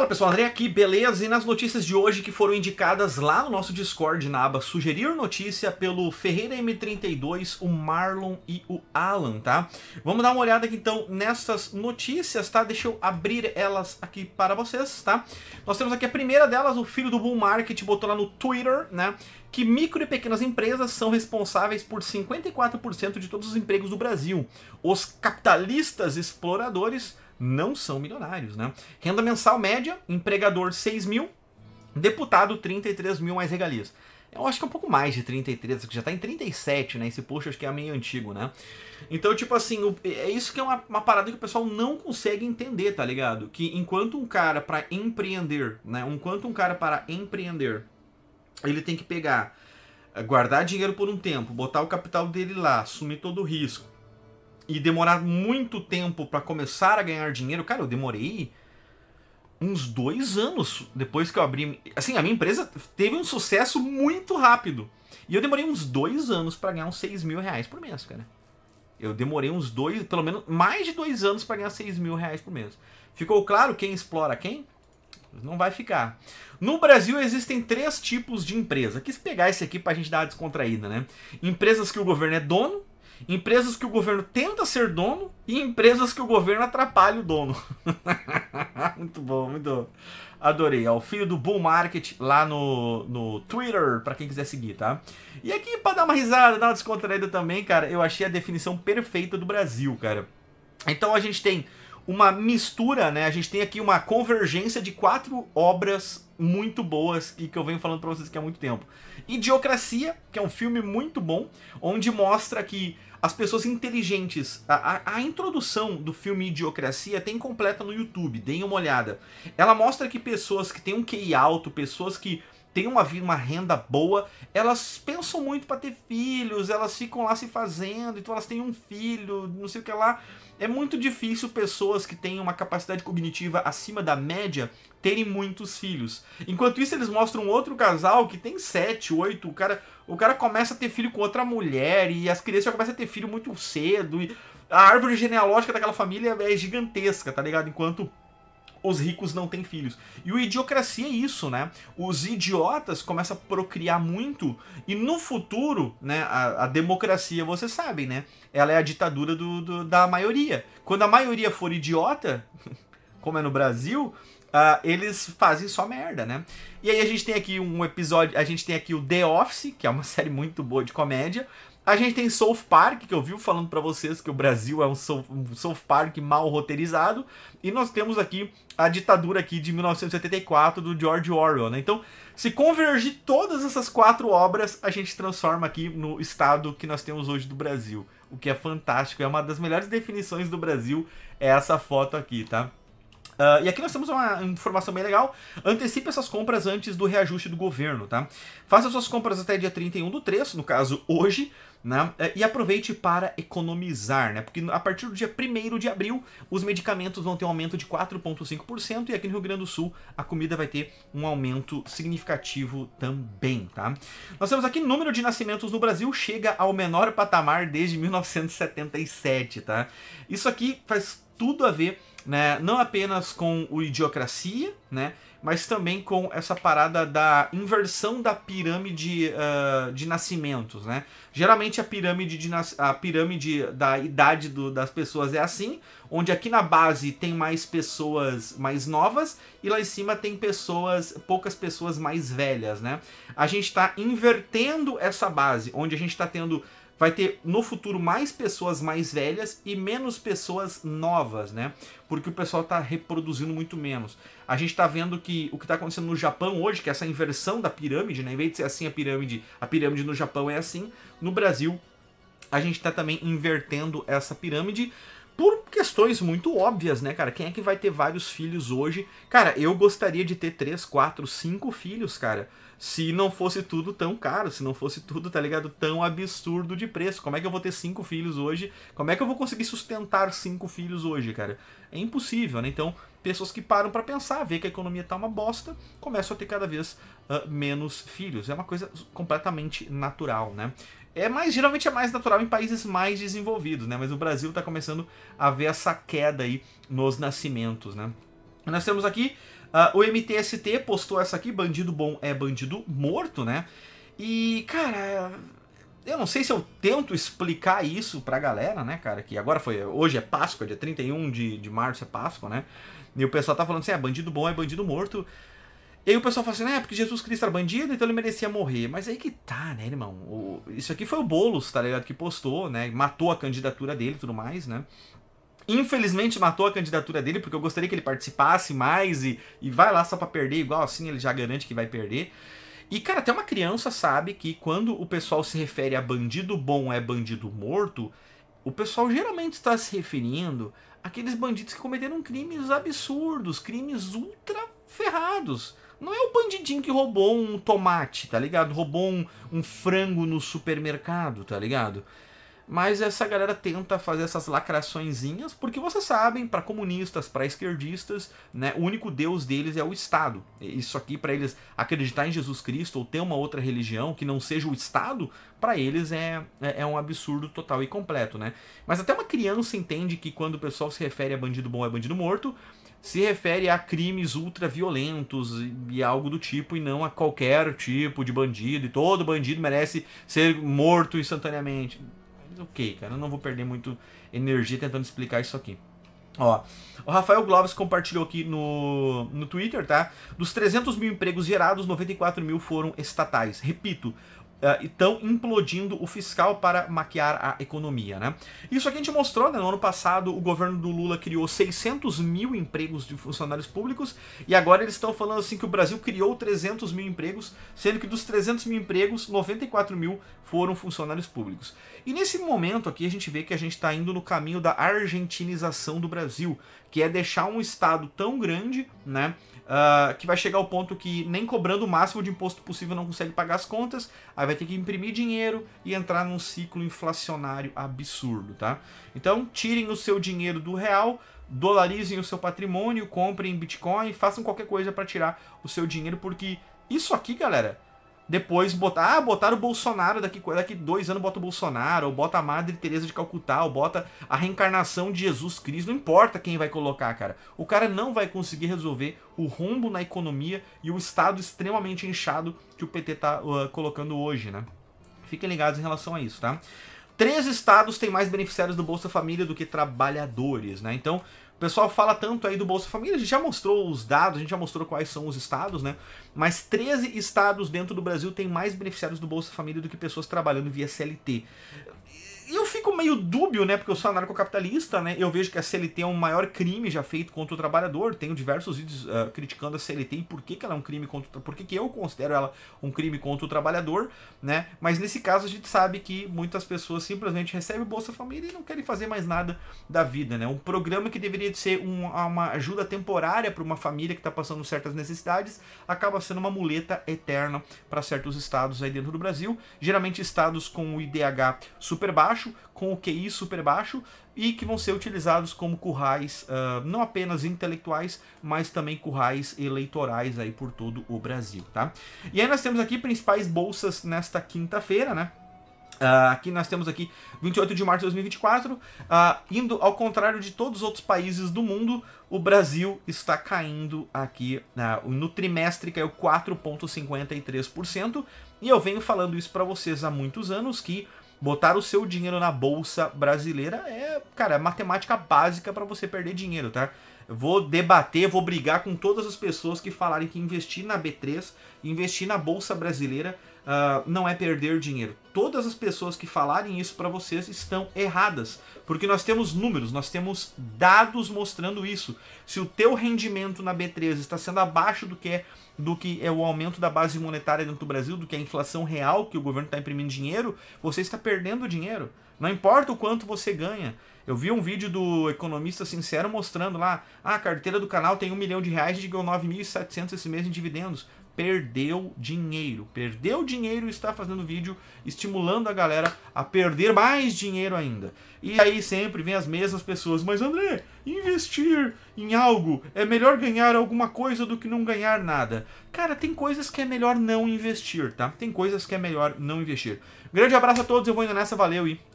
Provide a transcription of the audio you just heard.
Fala pessoal, André aqui, beleza? E nas notícias de hoje que foram indicadas lá no nosso Discord na aba Sugerir Notícia pelo Ferreira M32, o Marlon e o Alan, tá? Vamos dar uma olhada aqui então nessas notícias, tá? Deixa eu abrir elas aqui para vocês, tá? Nós temos aqui a primeira delas, o filho do Bull Market botou lá no Twitter, né? Que micro e pequenas empresas são responsáveis por 54% de todos os empregos do Brasil. Os capitalistas exploradores não são milionários, né? Renda mensal média, empregador 6 mil, deputado 33 mil mais regalias. Eu acho que é um pouco mais de 33, que já tá em 37, né? Esse post acho que é meio antigo, né? Então, tipo assim, é isso que é uma, uma, parada que o pessoal não consegue entender, tá ligado? Que enquanto um cara para empreender, né? Enquanto um cara para empreender, ele tem que pegar, eh, guardar dinheiro por um tempo, botar o capital dele lá, assumir todo o risco, e demorar muito tempo para começar a ganhar dinheiro, cara, eu demorei uns dois anos depois que eu abri. Assim, a minha empresa teve um sucesso muito rápido. E eu demorei uns dois anos para ganhar uns 6 mil reais por mês, cara. Eu demorei uns dois, pelo menos mais de dois anos para ganhar 6 mil reais por mês. Ficou claro quem explora quem? Não vai ficar. No Brasil existem três tipos de empresa. Quis pegar esse aqui pra gente dar uma descontraída, né? Empresas que o governo é dono, Empresas que o governo tenta ser dono e empresas que o governo atrapalha o dono. muito bom, muito bom. Adorei. É o filho do Bull Market lá no, no Twitter, para quem quiser seguir, tá? E aqui, para dar uma risada, dar uma descontraída também, cara, eu achei a definição perfeita do Brasil, cara. Então a gente tem uma mistura, né? A gente tem aqui uma convergência de quatro obras muito boas e que eu venho falando para vocês aqui há muito tempo. Idiocracia, que é um filme muito bom, onde mostra que as pessoas inteligentes. A, a, a, introdução do filme Idiocracia tem completa no YouTube, deem uma olhada. Ela mostra que pessoas que têm um QI alto, pessoas que tem uma, uma renda boa, elas pensam muito para ter filhos, elas ficam lá se fazendo, então elas têm um filho, não sei o que lá. É muito difícil pessoas que têm uma capacidade cognitiva acima da média terem muitos filhos. Enquanto isso, eles mostram outro casal que tem sete, oito, o cara, o cara começa a ter filho com outra mulher, e as crianças já começam a ter filho muito cedo, e a árvore genealógica daquela família é gigantesca, tá ligado? Enquanto os ricos não têm filhos. E o idiocracia é isso, né? Os idiotas começam a procriar muito e no futuro, né, a, a democracia, vocês sabem, né? Ela é a ditadura do, do, da maioria. Quando a maioria for idiota, como é no Brasil, Uh, eles fazem só merda, né? E aí a gente tem aqui um episódio, a gente tem aqui o The Office, que é uma série muito boa de comédia. A gente tem South Park, que eu vi falando para vocês que o Brasil é um South, Park mal roteirizado. E nós temos aqui a ditadura aqui de 1974 do George Orwell, né? Então, se convergir todas essas quatro obras, a gente transforma aqui no estado que nós temos hoje do Brasil. O que é fantástico, é uma das melhores definições do Brasil, é essa foto aqui, tá? Uh, e aqui nós temos uma informação bem legal. Antecipe essas compras antes do reajuste do governo, tá? Faça suas compras até dia 31 do 3, no caso hoje, né? Ah, e aproveite para economizar, né? Porque a partir do dia 1 de abril, os medicamentos vão ter um aumento de 4,5% e aqui no Rio Grande do Sul, a comida vai ter um aumento significativo também, tá? Nós temos aqui número de nascimentos no Brasil chega ao menor patamar desde 1977, tá? Isso aqui faz tudo a ver né, não apenas com o Idiocracia, né, mas também com essa parada da inversão da pirâmide uh, de nascimentos. Né? Geralmente a pirâmide, de, a pirâmide da idade do, das pessoas é assim, onde aqui na base tem mais pessoas mais novas e lá em cima tem pessoas, poucas pessoas mais velhas. Né? A gente está invertendo essa base, onde a gente está tendo vai ter no futuro mais pessoas mais velhas e menos pessoas novas, né? Porque o pessoal está reproduzindo muito menos. A gente está vendo que o que está acontecendo no Japão hoje, que é essa inversão da pirâmide, né? Em vez de ser assim a pirâmide, a pirâmide no Japão é assim. No Brasil, a gente está também invertendo essa pirâmide por questões muito óbvias, né, cara? Quem é que vai ter vários filhos hoje? Cara, eu gostaria de ter 3, 4, 5 filhos, cara. Se não fosse tudo tão caro, se não fosse tudo, tá ligado? Tão absurdo de preço. Como é que eu vou ter cinco filhos hoje? Como é que eu vou conseguir sustentar cinco filhos hoje, cara? É impossível, né? Então, pessoas que param para pensar, ver que a economia tá uma bosta, começam a ter cada vez uh, menos filhos. É uma coisa completamente natural, né? É mais, geralmente é mais natural em países mais desenvolvidos, né? Mas o Brasil está começando a ver essa queda aí nos nascimentos, né? Nós temos aqui, uh, o MTST postou essa aqui, bandido bom é bandido morto, né? E, cara, eu não sei se eu tento explicar isso pra galera, né, cara? Que agora foi. Hoje é Páscoa, dia 31 de, de março é Páscoa, né? E o pessoal tá falando assim: é bandido bom, é bandido morto. E aí o pessoal fala assim, né, porque Jesus Cristo era bandido, então ele merecia morrer. Mas aí que tá, né, irmão? O, isso aqui foi o Boulos, tá ligado? Que postou, né? Matou a candidatura dele e tudo mais, né? Infelizmente matou a candidatura dele, porque eu gostaria que ele participasse mais e, e vai lá só pra perder, igual assim ele já garante que vai perder. E, cara, até uma criança sabe que quando o pessoal se refere a bandido bom é bandido morto, o pessoal geralmente está se referindo àqueles bandidos que cometeram crimes absurdos, crimes ultra ferrados. Não é o bandidinho que roubou um tomate, tá ligado? Roubou um, um frango no supermercado, tá ligado? Mas essa galera tenta fazer essas lacraçõezinhas, porque vocês sabem, para comunistas, para esquerdistas, né, o único deus deles é o Estado. Isso aqui para eles acreditar em Jesus Cristo ou ter uma outra religião que não seja o Estado, para eles é, é, é, um absurdo total e completo, né? Mas até uma criança entende que quando o pessoal se refere a bandido bom é bandido morto, se refere a crimes ultraviolentos e algo do tipo, e não a qualquer tipo de bandido, e todo bandido merece ser morto instantaneamente ok, cara, eu não vou perder muito energia tentando explicar isso aqui. Ó, o Rafael Gloves compartilhou aqui no, no Twitter, tá? Dos 300 mil empregos gerados, 94 mil foram estatais. Repito, ah, estão implodindo o fiscal para maquiar a economia. Né? Isso aqui a gente mostrou, né? no ano passado o governo do Lula criou 600 mil empregos de funcionários públicos e agora eles estão falando assim que o Brasil criou 300 mil empregos, sendo que dos 300 mil empregos, 94 mil foram funcionários públicos. E nesse momento aqui a gente vê que a gente está indo no caminho da argentinização do Brasil, que é deixar um estado tão grande, né, uh, que vai chegar ao ponto que nem cobrando o máximo de imposto possível não consegue pagar as contas, aí vai ter que imprimir dinheiro e entrar num ciclo inflacionário absurdo, tá? Então, tirem o seu dinheiro do real, dolarizem o seu patrimônio, comprem Bitcoin, façam qualquer coisa para tirar o seu dinheiro, porque isso aqui, galera, depois botar, ah, botar o Bolsonaro daqui, daqui dois anos bota o Bolsonaro, ou bota a Madre Teresa de Calcutá, ou bota a reencarnação de Jesus Cristo, não importa quem vai colocar, cara. O cara não vai conseguir resolver o rombo na economia e o estado extremamente inchado que o PT tá uh, colocando hoje, né? Fiquem ligados em relação a isso, tá? Três estados têm mais beneficiários do Bolsa Família do que trabalhadores, né? Então, o pessoal fala tanto aí do Bolsa Família, a gente já mostrou os dados, a gente já mostrou quais são os estados, né? Mas 13 estados dentro do Brasil têm mais beneficiários do Bolsa Família do que pessoas trabalhando via CLT meio dúbio, né? Porque eu sou anarcocapitalista, né? Eu vejo que a CLT é um maior crime já feito contra o trabalhador. Tenho diversos vídeos uh, criticando a CLT e por que, que ela é um crime contra. Por que, que eu considero ela um crime contra o trabalhador, né? Mas nesse caso a gente sabe que muitas pessoas simplesmente recebem o Bolsa Família e não querem fazer mais nada da vida, né? Um programa que deveria ser um, uma ajuda temporária para uma família que está passando certas necessidades acaba sendo uma muleta eterna para certos estados aí dentro do Brasil. Geralmente estados com o IDH super baixo, com com o QI super baixo e que vão ser utilizados como currais uh, não apenas intelectuais, mas também currais eleitorais aí por todo o Brasil, tá? E aí nós temos aqui principais bolsas nesta quinta-feira, né? Uh, aqui nós temos aqui 28 de março de 2024, uh, ah, indo ao contrário de todos os outros países do mundo, o Brasil está caindo aqui uh, no trimestre, caiu 4,53%. E eu venho falando isso para vocês há muitos anos, que botar o seu dinheiro na bolsa brasileira é, cara, é matemática básica para você perder dinheiro, tá? Vou debater, vou brigar com todas as pessoas que falarem que investir na B3, investir na bolsa brasileira uh, não é perder dinheiro. Todas as pessoas que falarem isso para vocês estão erradas, porque nós temos números, nós temos dados mostrando isso. Se o teu rendimento na B3 está sendo abaixo do que é do que é o aumento da base monetária dentro do Brasil, do que é a inflação real que o governo está imprimindo dinheiro, você está perdendo dinheiro. Não importa o quanto você ganha. Eu vi um vídeo do Economista Sincero mostrando lá, ah, a carteira do canal tem um milhão de reais e ganhou 9.700 esse mês em dividendos perdeu dinheiro. Perdeu dinheiro e está fazendo vídeo estimulando a galera a perder mais dinheiro ainda. E aí sempre vem as mesmas pessoas, mas André, investir em algo é melhor ganhar alguma coisa do que não ganhar nada. Cara, tem coisas que é melhor não investir, tá? Tem coisas que é melhor não investir. Grande abraço a todos, eu vou indo nessa, valeu e